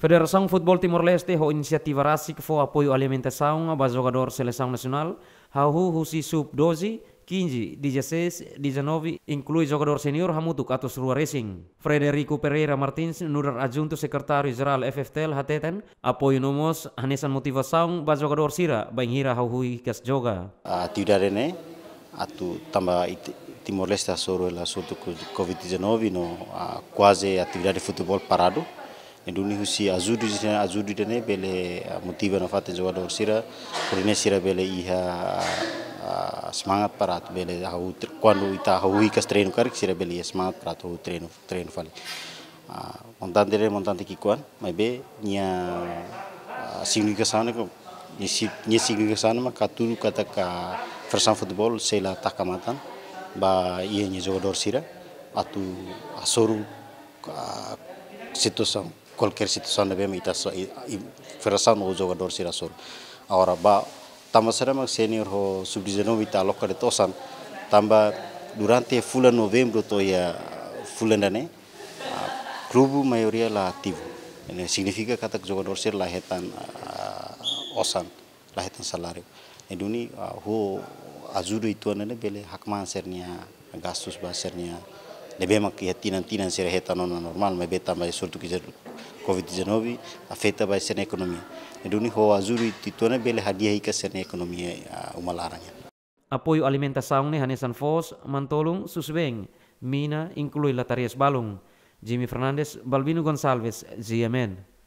Federação Futebol Timor-Leste ho iniciativa rasi que foi apoio alimentação a jogador seleção nacional, hau husi sub 12, 15, 16, 19, inclui jogador senior hamutuk atus rua racing. Frederico Pereira Martins, nudar adjunto secretário geral FFTL hateten, apoio nomos hanesan motivação ba jogador sira ba inhira hau hui kas joga. A tiudare ne, atu tamba Timor-Leste a soro ela surto COVID-19 no a quasi atividade de parado. Induni husi azudu jisina azudu dene bele ah, motiva dibana fatte jo dawur sira rene sira bele iha ah, semangat parat bele ha kwanu ita hau hui kas karik sira bele iha semangat parat hau treino treino fali. Ah, montante re montante kikuan mai be nia kesana ko nia significasana ma katuru kata ka fersan futbol sela takamatan ba iha nia dawur sira atu asoru situação kolker sana be mita so ferasan ho joga dor sira sur awara ba tamasara mak senior ho subdivision wita lokka de tosan tamba durante fula novembro to ya fula dane ah, klubu mayoria la ativo ini signifika katak joga dor sir lahetan ah, osan lahetan salario eduni ah, ho azuru itu anane bele hakman sernia gasus basernia lebemak yatinan-tinan sira hetanona normal mai beta mai surtout ki covid-19 afeta bai sene ekonomia eduni ho azuri titona bele hadiah ika sene ekonomia umalaranya Apoyo alimentação ne hanesan fos mantolung susbeng mina inklui latarias balung Jimmy Fernandes, Balbino Gonçalves, GMN.